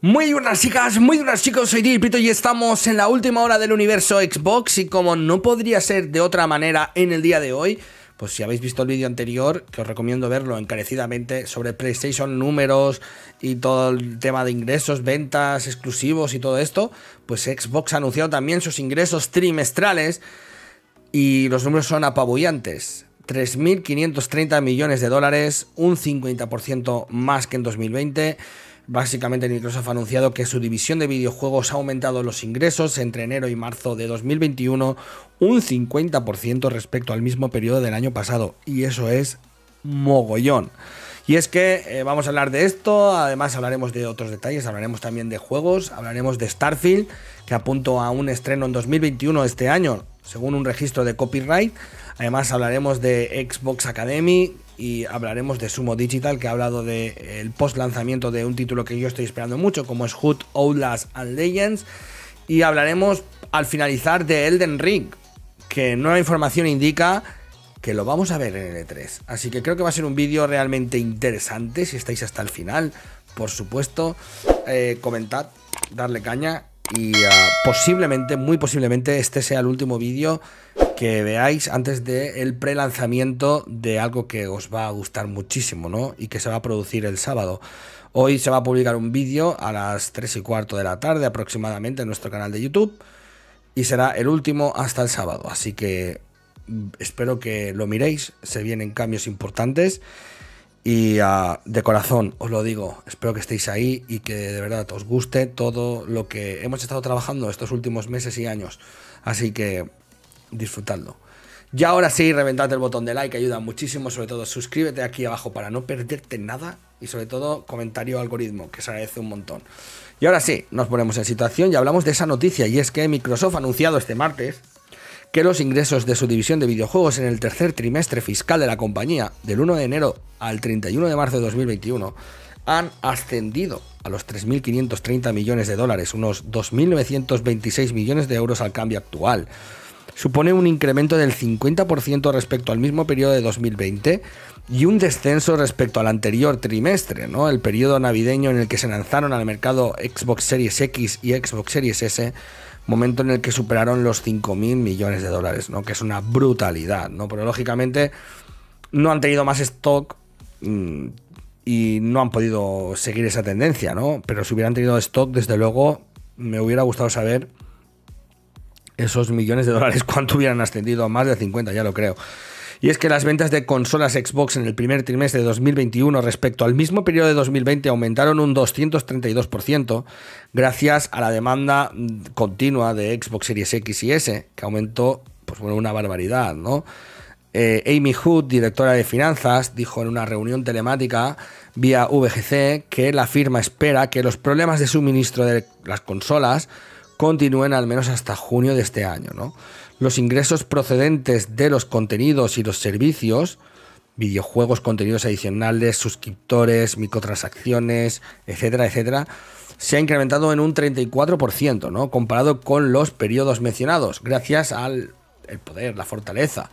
Muy buenas chicas, muy buenas chicos, soy Dilpito y estamos en la última hora del universo Xbox y como no podría ser de otra manera en el día de hoy, pues si habéis visto el vídeo anterior, que os recomiendo verlo encarecidamente, sobre PlayStation números y todo el tema de ingresos, ventas, exclusivos y todo esto, pues Xbox ha anunciado también sus ingresos trimestrales y los números son apabullantes. 3.530 millones de dólares, un 50% más que en 2020. Básicamente Microsoft ha anunciado que su división de videojuegos ha aumentado los ingresos entre enero y marzo de 2021 un 50% respecto al mismo periodo del año pasado, y eso es mogollón. Y es que eh, vamos a hablar de esto, además hablaremos de otros detalles, hablaremos también de juegos, hablaremos de Starfield, que apuntó a un estreno en 2021 este año, según un registro de copyright. Además hablaremos de Xbox Academy, y hablaremos de Sumo Digital, que ha hablado del eh, post lanzamiento de un título que yo estoy esperando mucho, como es Hood, Outlast and Legends. Y hablaremos al finalizar de Elden Ring, que nueva información indica que lo vamos a ver en el 3 Así que creo que va a ser un vídeo realmente interesante si estáis hasta el final. Por supuesto, eh, comentad, darle caña y ah, posiblemente, muy posiblemente, este sea el último vídeo que veáis antes del de pre-lanzamiento de algo que os va a gustar muchísimo, ¿no? Y que se va a producir el sábado. Hoy se va a publicar un vídeo a las 3 y cuarto de la tarde aproximadamente en nuestro canal de YouTube. Y será el último hasta el sábado. Así que mm, espero que lo miréis. Se vienen cambios importantes. Y ah, de corazón os lo digo, espero que estéis ahí y que de verdad os guste todo lo que hemos estado trabajando estos últimos meses y años. Así que disfrutando. Y ahora sí, reventad el botón de like, ayuda muchísimo. Sobre todo, suscríbete aquí abajo para no perderte nada. Y sobre todo, comentario algoritmo, que se agradece un montón. Y ahora sí, nos ponemos en situación y hablamos de esa noticia. Y es que Microsoft ha anunciado este martes que los ingresos de su división de videojuegos en el tercer trimestre fiscal de la compañía, del 1 de enero al 31 de marzo de 2021, han ascendido a los 3.530 millones de dólares, unos 2.926 millones de euros al cambio actual supone un incremento del 50% respecto al mismo periodo de 2020 y un descenso respecto al anterior trimestre, ¿no? El periodo navideño en el que se lanzaron al mercado Xbox Series X y Xbox Series S, momento en el que superaron los 5.000 millones de dólares, ¿no? Que es una brutalidad, ¿no? Pero lógicamente no han tenido más stock mm, y no han podido seguir esa tendencia, ¿no? Pero si hubieran tenido stock, desde luego, me hubiera gustado saber esos millones de dólares cuánto hubieran ascendido a más de 50, ya lo creo. Y es que las ventas de consolas Xbox en el primer trimestre de 2021 respecto al mismo periodo de 2020 aumentaron un 232% gracias a la demanda continua de Xbox Series X y S, que aumentó pues bueno, una barbaridad, ¿no? Eh, Amy Hood, directora de finanzas, dijo en una reunión telemática vía VGC que la firma espera que los problemas de suministro de las consolas continúen al menos hasta junio de este año. ¿no? Los ingresos procedentes de los contenidos y los servicios, videojuegos, contenidos adicionales, suscriptores, microtransacciones, etcétera, etcétera, se ha incrementado en un 34%, ¿no? comparado con los periodos mencionados, gracias al el poder, la fortaleza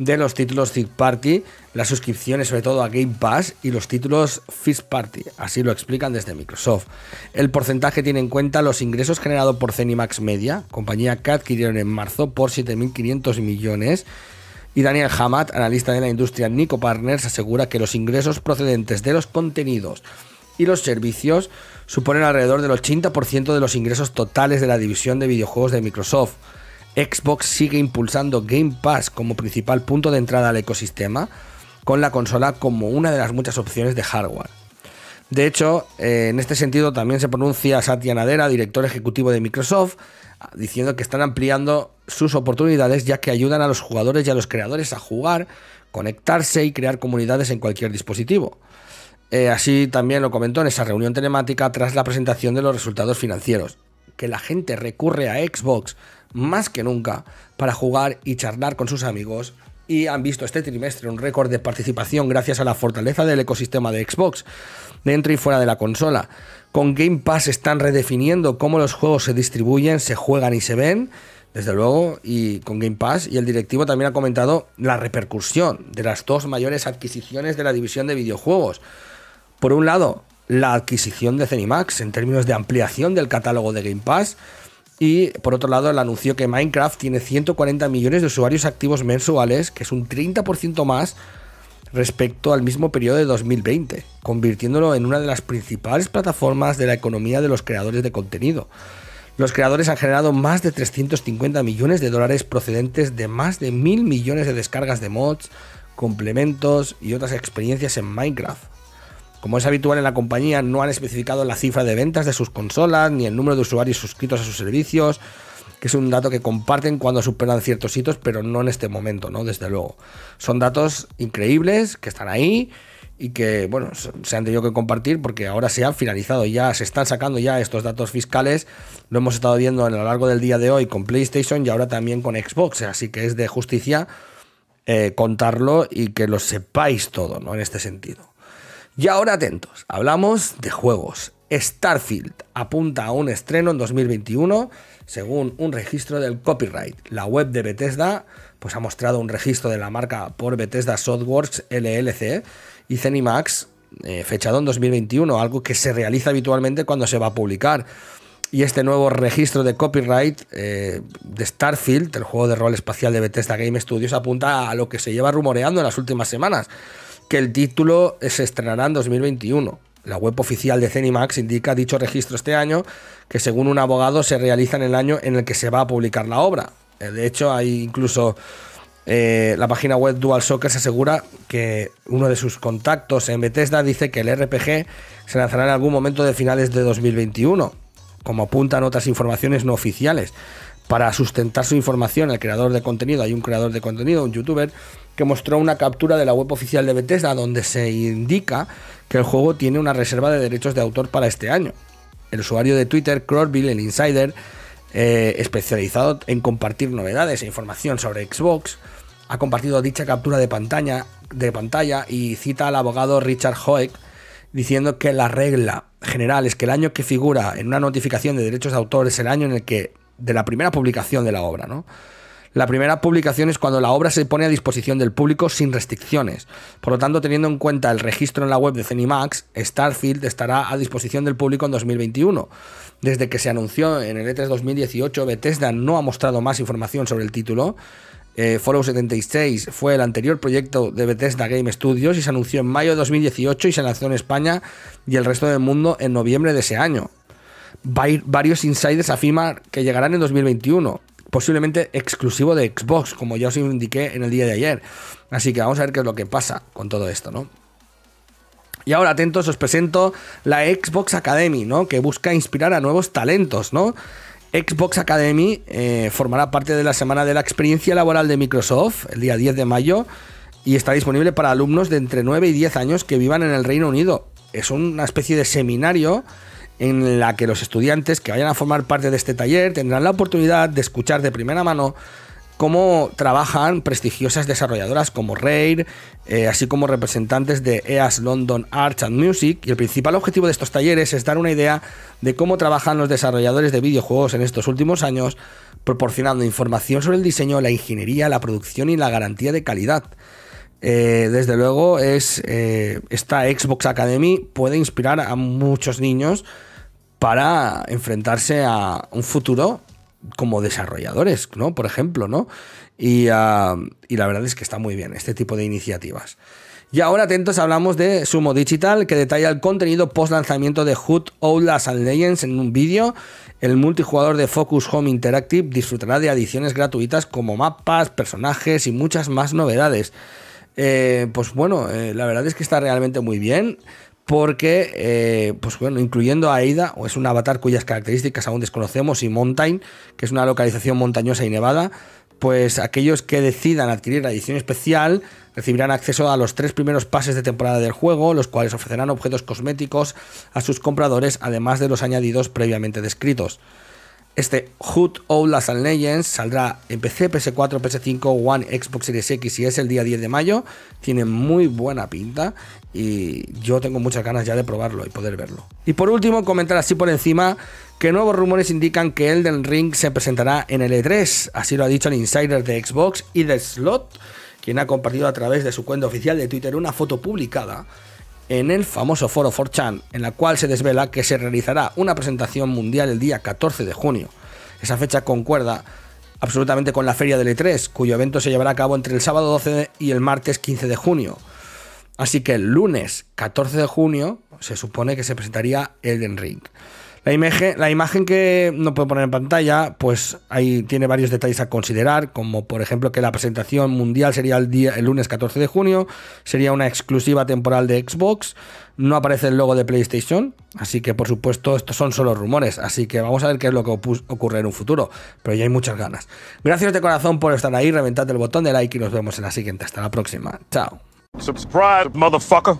de los títulos Third Party, las suscripciones sobre todo a Game Pass y los títulos First Party, así lo explican desde Microsoft. El porcentaje tiene en cuenta los ingresos generados por Cenimax Media, compañía que adquirieron en marzo por 7.500 millones. Y Daniel Hamad, analista de la industria Nico Partners, asegura que los ingresos procedentes de los contenidos y los servicios suponen alrededor del 80% de los ingresos totales de la división de videojuegos de Microsoft. Xbox sigue impulsando Game Pass como principal punto de entrada al ecosistema, con la consola como una de las muchas opciones de hardware. De hecho, eh, en este sentido también se pronuncia Satya Nadella, director ejecutivo de Microsoft, diciendo que están ampliando sus oportunidades ya que ayudan a los jugadores y a los creadores a jugar, conectarse y crear comunidades en cualquier dispositivo. Eh, así también lo comentó en esa reunión telemática tras la presentación de los resultados financieros, que la gente recurre a Xbox más que nunca para jugar y charlar con sus amigos y han visto este trimestre un récord de participación gracias a la fortaleza del ecosistema de Xbox, dentro y fuera de la consola. Con Game Pass están redefiniendo cómo los juegos se distribuyen, se juegan y se ven, desde luego, y con Game Pass. Y el directivo también ha comentado la repercusión de las dos mayores adquisiciones de la división de videojuegos. Por un lado, la adquisición de Cenimax en términos de ampliación del catálogo de Game Pass y por otro lado, el anunció que Minecraft tiene 140 millones de usuarios activos mensuales, que es un 30% más respecto al mismo periodo de 2020, convirtiéndolo en una de las principales plataformas de la economía de los creadores de contenido. Los creadores han generado más de 350 millones de dólares procedentes de más de mil millones de descargas de mods, complementos y otras experiencias en Minecraft, como es habitual en la compañía, no han especificado la cifra de ventas de sus consolas ni el número de usuarios suscritos a sus servicios, que es un dato que comparten cuando superan ciertos hitos, pero no en este momento, ¿no? Desde luego. Son datos increíbles que están ahí y que, bueno, se han tenido que compartir porque ahora se han finalizado, ya se están sacando ya estos datos fiscales, lo hemos estado viendo a lo largo del día de hoy con PlayStation y ahora también con Xbox, así que es de justicia eh, contarlo y que lo sepáis todo, ¿no? En este sentido. Y ahora atentos, hablamos de juegos. Starfield apunta a un estreno en 2021 según un registro del copyright. La web de Bethesda pues, ha mostrado un registro de la marca por Bethesda Softworks LLC y Zenimax eh, fechado en 2021, algo que se realiza habitualmente cuando se va a publicar. Y este nuevo registro de copyright eh, de Starfield, el juego de rol espacial de Bethesda Game Studios, apunta a lo que se lleva rumoreando en las últimas semanas que el título se estrenará en 2021. La web oficial de Cenimax indica dicho registro este año, que según un abogado se realiza en el año en el que se va a publicar la obra. Eh, de hecho, hay incluso eh, la página web Dual Soccer se asegura que uno de sus contactos en Bethesda dice que el RPG se lanzará en algún momento de finales de 2021, como apuntan otras informaciones no oficiales para sustentar su información, el creador de contenido, hay un creador de contenido, un youtuber, que mostró una captura de la web oficial de Bethesda donde se indica que el juego tiene una reserva de derechos de autor para este año. El usuario de Twitter, Crorville, el insider, eh, especializado en compartir novedades e información sobre Xbox, ha compartido dicha captura de pantalla, de pantalla y cita al abogado Richard Hoek diciendo que la regla general es que el año que figura en una notificación de derechos de autor es el año en el que de la primera publicación de la obra, ¿no? La primera publicación es cuando la obra se pone a disposición del público sin restricciones. Por lo tanto, teniendo en cuenta el registro en la web de Cenimax, Starfield estará a disposición del público en 2021. Desde que se anunció en el E3 2018, Bethesda no ha mostrado más información sobre el título. Eh, Fallout 76 fue el anterior proyecto de Bethesda Game Studios y se anunció en mayo de 2018 y se lanzó en España y el resto del mundo en noviembre de ese año varios insiders afirman que llegarán en 2021, posiblemente exclusivo de Xbox, como ya os indiqué en el día de ayer. Así que vamos a ver qué es lo que pasa con todo esto, ¿no? Y ahora atentos, os presento la Xbox Academy, ¿no? Que busca inspirar a nuevos talentos, ¿no? Xbox Academy eh, formará parte de la semana de la experiencia laboral de Microsoft, el día 10 de mayo, y está disponible para alumnos de entre 9 y 10 años que vivan en el Reino Unido. Es una especie de seminario en la que los estudiantes que vayan a formar parte de este taller tendrán la oportunidad de escuchar de primera mano cómo trabajan prestigiosas desarrolladoras como Rare, eh, así como representantes de EAS London Arts and Music. Y el principal objetivo de estos talleres es dar una idea de cómo trabajan los desarrolladores de videojuegos en estos últimos años, proporcionando información sobre el diseño, la ingeniería, la producción y la garantía de calidad. Eh, desde luego, eh, esta Xbox Academy puede inspirar a muchos niños para enfrentarse a un futuro como desarrolladores, ¿no? Por ejemplo, ¿no? Ah, y, la verdad es que está muy bien este tipo de iniciativas. Y ahora atentos, hablamos de Sumo Digital, que detalla el contenido post lanzamiento de Hood, Outlast and Legends en un vídeo. El multijugador de Focus Home Interactive disfrutará de adiciones gratuitas como mapas, personajes y muchas más novedades. Eh, pues bueno, eh, la verdad es que está realmente muy bien porque, eh, pues bueno, incluyendo a Aida, es un avatar cuyas características aún desconocemos, y Mountain, que es una localización montañosa y nevada, pues aquellos que decidan adquirir la edición especial recibirán acceso a los tres primeros pases de temporada del juego, los cuales ofrecerán objetos cosméticos a sus compradores, además de los añadidos previamente descritos. Este Hood Outlast and Legends saldrá en PC, PS4, PS5, One, Xbox Series X y es el día 10 de mayo. Tiene muy buena pinta y yo tengo muchas ganas ya de probarlo y poder verlo. Y por último, comentar así por encima que nuevos rumores indican que Elden Ring se presentará en el E3, así lo ha dicho el insider de Xbox y de Slot, quien ha compartido a través de su cuenta oficial de Twitter una foto publicada en el famoso foro 4chan, en la cual se desvela que se realizará una presentación mundial el día 14 de junio. Esa fecha concuerda absolutamente con la feria del E3, cuyo evento se llevará a cabo entre el sábado 12 y el martes 15 de junio. Así que el lunes 14 de junio se supone que se presentaría Elden Ring. La imagen, que no puedo poner en pantalla, pues ahí tiene varios detalles a considerar, como por ejemplo que la presentación mundial sería el, día, el lunes 14 de junio, sería una exclusiva temporal de Xbox, no aparece el logo de PlayStation, así que por supuesto estos son solo rumores, así que vamos a ver qué es lo que ocurre en un futuro, pero ya hay muchas ganas. Gracias de corazón por estar ahí, reventad el botón de like y nos vemos en la siguiente, hasta la próxima, chao. Surprise, motherfucker.